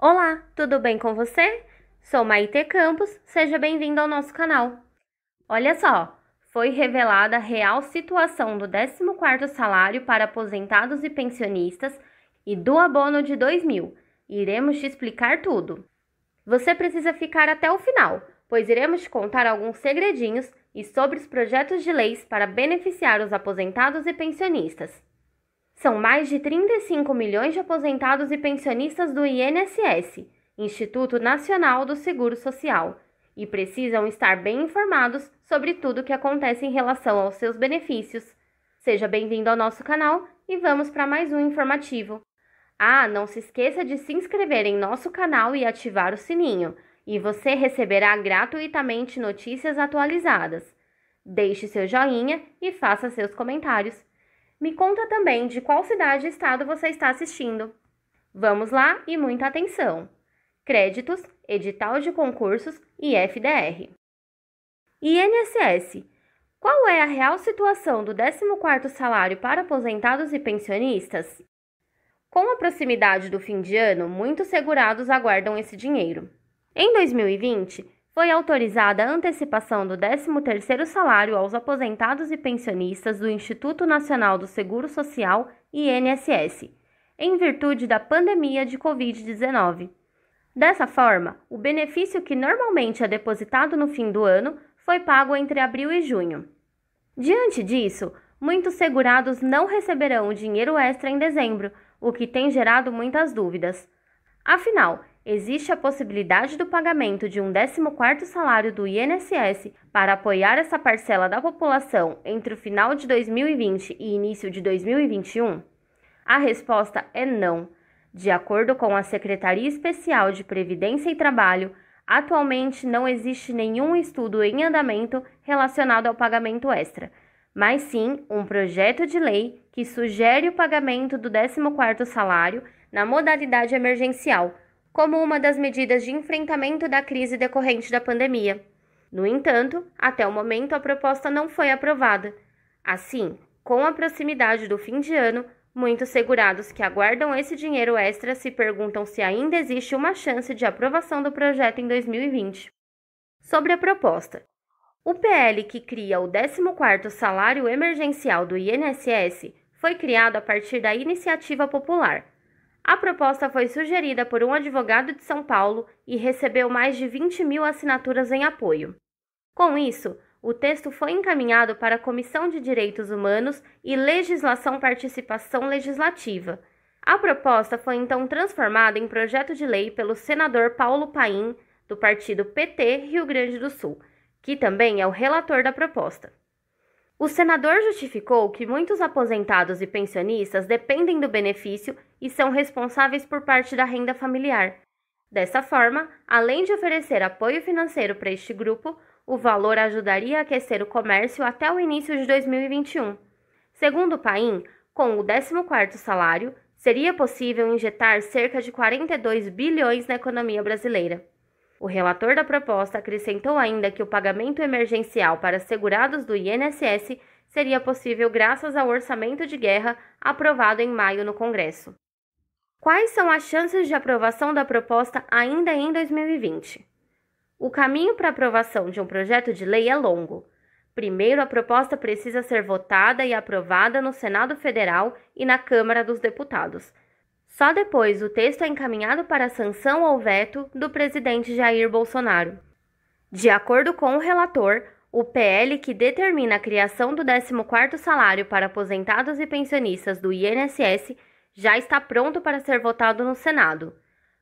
Olá, tudo bem com você? Sou Maite Campos, seja bem-vindo ao nosso canal. Olha só, foi revelada a real situação do 14º salário para aposentados e pensionistas e do abono de 2000. Iremos te explicar tudo. Você precisa ficar até o final, pois iremos te contar alguns segredinhos e sobre os projetos de leis para beneficiar os aposentados e pensionistas. São mais de 35 milhões de aposentados e pensionistas do INSS, Instituto Nacional do Seguro Social, e precisam estar bem informados sobre tudo o que acontece em relação aos seus benefícios. Seja bem-vindo ao nosso canal e vamos para mais um informativo. Ah, não se esqueça de se inscrever em nosso canal e ativar o sininho, e você receberá gratuitamente notícias atualizadas. Deixe seu joinha e faça seus comentários. Me conta também de qual cidade e estado você está assistindo. Vamos lá e muita atenção! Créditos, Edital de Concursos e FDR. INSS. Qual é a real situação do 14º salário para aposentados e pensionistas? Com a proximidade do fim de ano, muitos segurados aguardam esse dinheiro. Em 2020, foi autorizada a antecipação do 13º salário aos aposentados e pensionistas do Instituto Nacional do Seguro Social, INSS, em virtude da pandemia de COVID-19. Dessa forma, o benefício que normalmente é depositado no fim do ano foi pago entre abril e junho. Diante disso, muitos segurados não receberão o dinheiro extra em dezembro, o que tem gerado muitas dúvidas. Afinal, existe a possibilidade do pagamento de um 14º salário do INSS para apoiar essa parcela da população entre o final de 2020 e início de 2021? A resposta é não. De acordo com a Secretaria Especial de Previdência e Trabalho, atualmente não existe nenhum estudo em andamento relacionado ao pagamento extra, mas sim um projeto de lei que sugere o pagamento do 14 salário na modalidade emergencial, como uma das medidas de enfrentamento da crise decorrente da pandemia. No entanto, até o momento a proposta não foi aprovada. Assim, com a proximidade do fim de ano, muitos segurados que aguardam esse dinheiro extra se perguntam se ainda existe uma chance de aprovação do projeto em 2020. Sobre a proposta, o PL que cria o 14º salário emergencial do INSS foi criado a partir da iniciativa popular a proposta foi sugerida por um advogado de São Paulo e recebeu mais de 20 mil assinaturas em apoio. Com isso, o texto foi encaminhado para a Comissão de Direitos Humanos e Legislação Participação Legislativa. A proposta foi então transformada em projeto de lei pelo senador Paulo Paim, do partido PT Rio Grande do Sul, que também é o relator da proposta. O senador justificou que muitos aposentados e pensionistas dependem do benefício e são responsáveis por parte da renda familiar. Dessa forma, além de oferecer apoio financeiro para este grupo, o valor ajudaria a aquecer o comércio até o início de 2021. Segundo o PAIN, com o 14º salário, seria possível injetar cerca de 42 bilhões na economia brasileira. O relator da proposta acrescentou ainda que o pagamento emergencial para segurados do INSS seria possível graças ao orçamento de guerra aprovado em maio no Congresso. Quais são as chances de aprovação da proposta ainda em 2020? O caminho para aprovação de um projeto de lei é longo. Primeiro, a proposta precisa ser votada e aprovada no Senado Federal e na Câmara dos Deputados. Só depois o texto é encaminhado para sanção ou veto do presidente Jair Bolsonaro. De acordo com o relator, o PL que determina a criação do 14º salário para aposentados e pensionistas do INSS já está pronto para ser votado no Senado.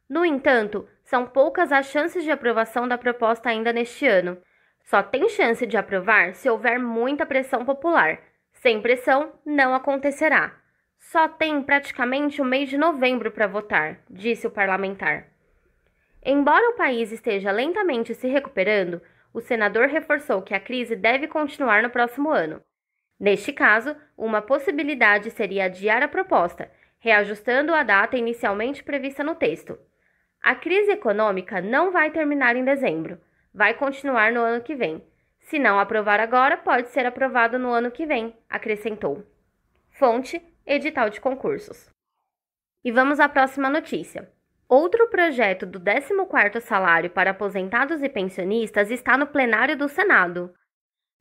No entanto, são poucas as chances de aprovação da proposta ainda neste ano. Só tem chance de aprovar se houver muita pressão popular. Sem pressão, não acontecerá. Só tem praticamente o mês de novembro para votar, disse o parlamentar. Embora o país esteja lentamente se recuperando, o senador reforçou que a crise deve continuar no próximo ano. Neste caso, uma possibilidade seria adiar a proposta, reajustando a data inicialmente prevista no texto. A crise econômica não vai terminar em dezembro, vai continuar no ano que vem. Se não aprovar agora, pode ser aprovado no ano que vem, acrescentou. Fonte: Edital de concursos. E vamos à próxima notícia. Outro projeto do 14º salário para aposentados e pensionistas está no plenário do Senado.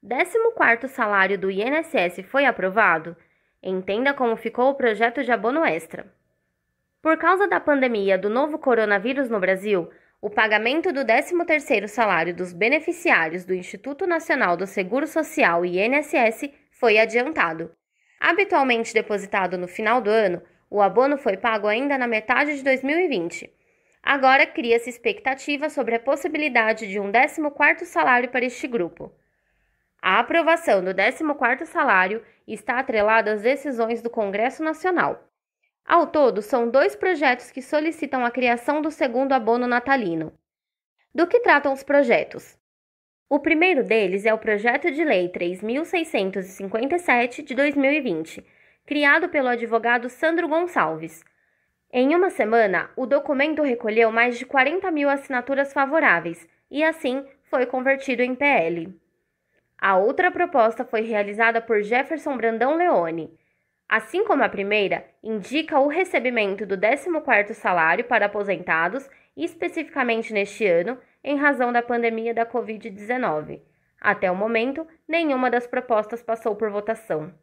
14º salário do INSS foi aprovado Entenda como ficou o projeto de abono extra. Por causa da pandemia do novo coronavírus no Brasil, o pagamento do 13º salário dos beneficiários do Instituto Nacional do Seguro Social e INSS foi adiantado. Habitualmente depositado no final do ano, o abono foi pago ainda na metade de 2020. Agora cria-se expectativa sobre a possibilidade de um 14º salário para este grupo. A aprovação do 14º salário está atrelada às decisões do Congresso Nacional. Ao todo, são dois projetos que solicitam a criação do segundo abono natalino. Do que tratam os projetos? O primeiro deles é o Projeto de Lei 3657 de 2020, criado pelo advogado Sandro Gonçalves. Em uma semana, o documento recolheu mais de 40 mil assinaturas favoráveis e, assim, foi convertido em PL. A outra proposta foi realizada por Jefferson Brandão Leone. Assim como a primeira, indica o recebimento do 14º salário para aposentados, especificamente neste ano, em razão da pandemia da COVID-19. Até o momento, nenhuma das propostas passou por votação.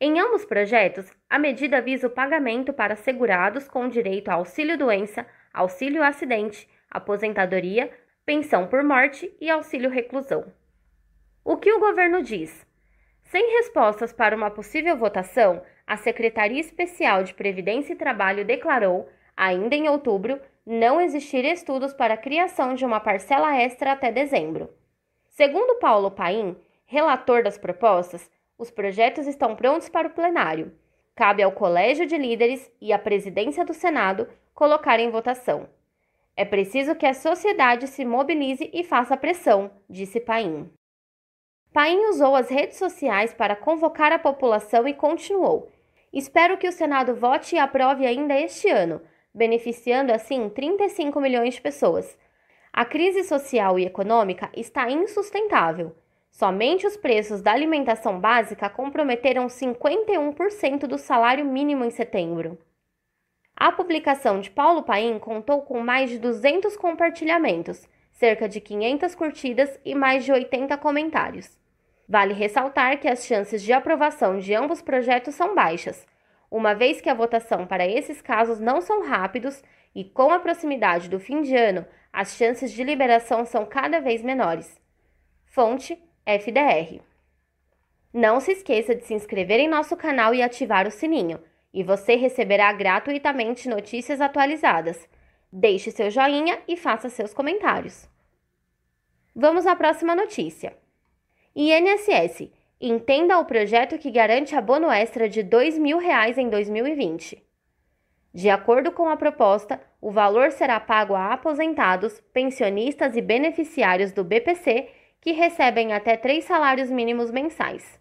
Em ambos projetos, a medida visa o pagamento para segurados com direito a auxílio doença, auxílio acidente, aposentadoria, pensão por morte e auxílio reclusão. O que o governo diz? Sem respostas para uma possível votação, a Secretaria Especial de Previdência e Trabalho declarou, ainda em outubro, não existir estudos para a criação de uma parcela extra até dezembro. Segundo Paulo Paim, relator das propostas, os projetos estão prontos para o plenário. Cabe ao Colégio de Líderes e à presidência do Senado colocar em votação. É preciso que a sociedade se mobilize e faça pressão, disse Paim. Paim usou as redes sociais para convocar a população e continuou: Espero que o Senado vote e aprove ainda este ano, beneficiando assim 35 milhões de pessoas. A crise social e econômica está insustentável. Somente os preços da alimentação básica comprometeram 51% do salário mínimo em setembro. A publicação de Paulo Paim contou com mais de 200 compartilhamentos, cerca de 500 curtidas e mais de 80 comentários. Vale ressaltar que as chances de aprovação de ambos projetos são baixas, uma vez que a votação para esses casos não são rápidos e com a proximidade do fim de ano, as chances de liberação são cada vez menores. Fonte FDR. Não se esqueça de se inscrever em nosso canal e ativar o sininho, e você receberá gratuitamente notícias atualizadas. Deixe seu joinha e faça seus comentários. Vamos à próxima notícia. INSS. Entenda o projeto que garante abono extra de R$ 2.000 em 2020. De acordo com a proposta, o valor será pago a aposentados, pensionistas e beneficiários do BPC que recebem até três salários mínimos mensais.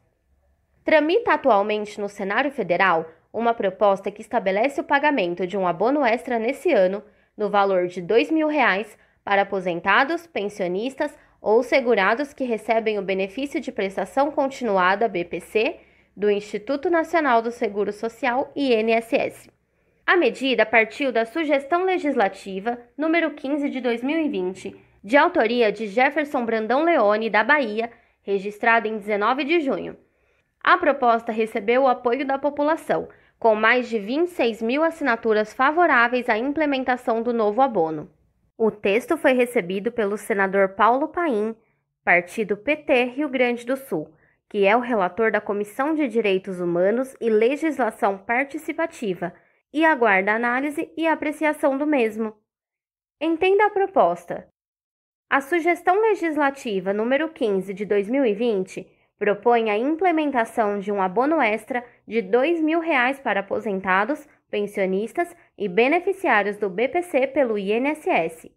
Tramita atualmente no cenário federal uma proposta que estabelece o pagamento de um abono extra nesse ano, no valor de R$ 2.000, para aposentados, pensionistas ou segurados que recebem o benefício de prestação continuada BPC do Instituto Nacional do Seguro Social INSS. A medida partiu da sugestão legislativa número 15 de 2020, de autoria de Jefferson Brandão Leone da Bahia, registrada em 19 de junho. A proposta recebeu o apoio da população, com mais de 26 mil assinaturas favoráveis à implementação do novo abono. O texto foi recebido pelo senador Paulo Paim, partido PT Rio Grande do Sul, que é o relator da Comissão de Direitos Humanos e Legislação Participativa, e aguarda análise e apreciação do mesmo. Entenda a proposta. A sugestão legislativa número 15 de 2020 propõe a implementação de um abono extra de R$ 2.000 para aposentados pensionistas e beneficiários do BPC pelo INSS.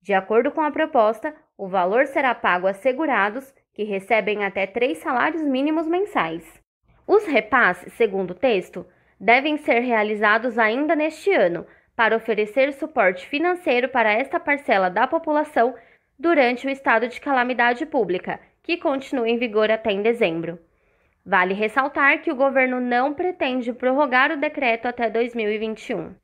De acordo com a proposta, o valor será pago a segurados que recebem até três salários mínimos mensais. Os repasses, segundo o texto, devem ser realizados ainda neste ano para oferecer suporte financeiro para esta parcela da população durante o estado de calamidade pública, que continua em vigor até em dezembro. Vale ressaltar que o governo não pretende prorrogar o decreto até 2021.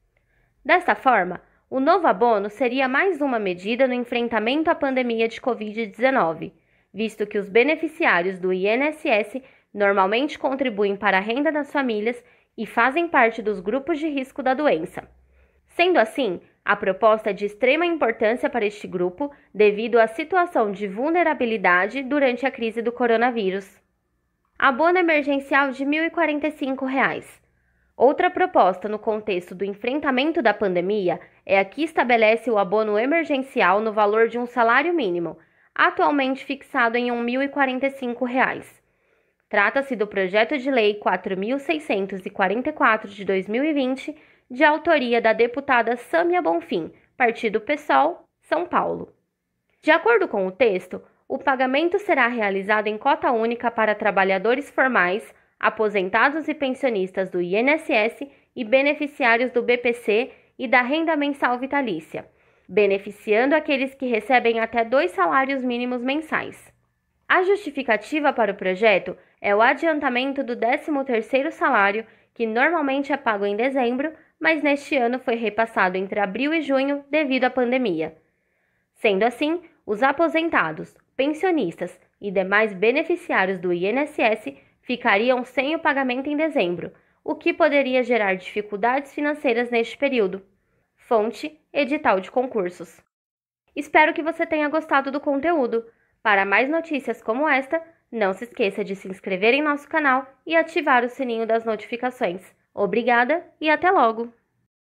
Desta forma, o novo abono seria mais uma medida no enfrentamento à pandemia de Covid-19, visto que os beneficiários do INSS normalmente contribuem para a renda das famílias e fazem parte dos grupos de risco da doença. Sendo assim, a proposta é de extrema importância para este grupo devido à situação de vulnerabilidade durante a crise do coronavírus abono emergencial de R$ 1.045. Reais. Outra proposta no contexto do enfrentamento da pandemia é a que estabelece o abono emergencial no valor de um salário mínimo, atualmente fixado em R$ 1.045. Reais. Trata-se do projeto de lei 4644 de 2020, de autoria da deputada Sâmia Bonfim, Partido PSOL, São Paulo. De acordo com o texto, o pagamento será realizado em cota única para trabalhadores formais, aposentados e pensionistas do INSS e beneficiários do BPC e da renda mensal vitalícia, beneficiando aqueles que recebem até dois salários mínimos mensais. A justificativa para o projeto é o adiantamento do 13º salário, que normalmente é pago em dezembro, mas neste ano foi repassado entre abril e junho devido à pandemia. Sendo assim, os aposentados, pensionistas e demais beneficiários do INSS ficariam sem o pagamento em dezembro, o que poderia gerar dificuldades financeiras neste período. Fonte: Edital de Concursos. Espero que você tenha gostado do conteúdo. Para mais notícias como esta, não se esqueça de se inscrever em nosso canal e ativar o sininho das notificações. Obrigada e até logo!